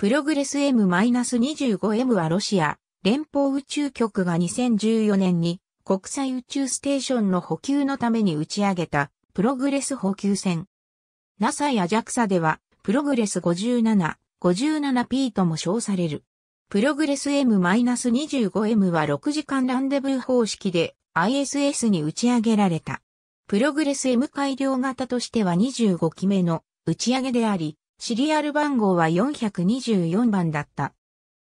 プログレス M-25M はロシア連邦宇宙局が2014年に国際宇宙ステーションの補給のために打ち上げたプログレス補給船。NASA や JAXA ではプログレス57、57P とも称される。プログレス M-25M は6時間ランデブー方式で ISS に打ち上げられた。プログレス M 改良型としては25機目の打ち上げであり、シリアル番号は424番だった。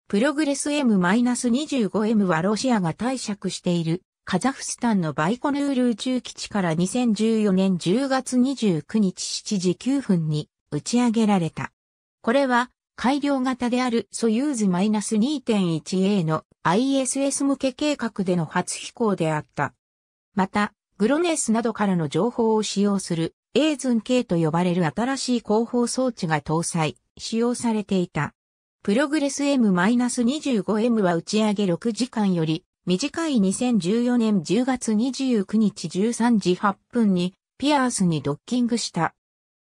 プログレス M-25M はロシアが退借しているカザフスタンのバイコヌール宇宙基地から2014年10月29日7時9分に打ち上げられた。これは改良型であるソユーズ -2.1A の ISS 向け計画での初飛行であった。また、グロネースなどからの情報を使用するエーズン K と呼ばれる新しい広報装置が搭載、使用されていた。プログレス M-25M は打ち上げ6時間より短い2014年10月29日13時8分にピアースにドッキングした。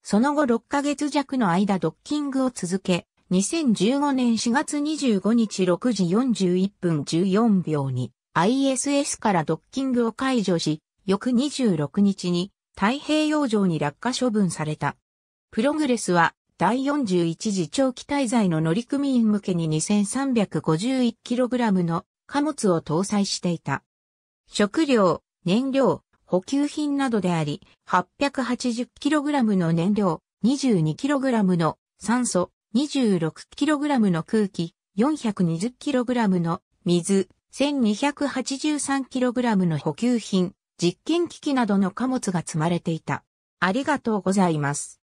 その後6ヶ月弱の間ドッキングを続け、2015年4月25日6時41分14秒に ISS からドッキングを解除し、翌26日に太平洋上に落下処分された。プログレスは第41次長期滞在の乗組員向けに 2351kg の貨物を搭載していた。食料、燃料、補給品などであり、880kg の燃料、22kg の酸素、26kg の空気、420kg の水、1283kg の補給品、実験機器などの貨物が積まれていた。ありがとうございます。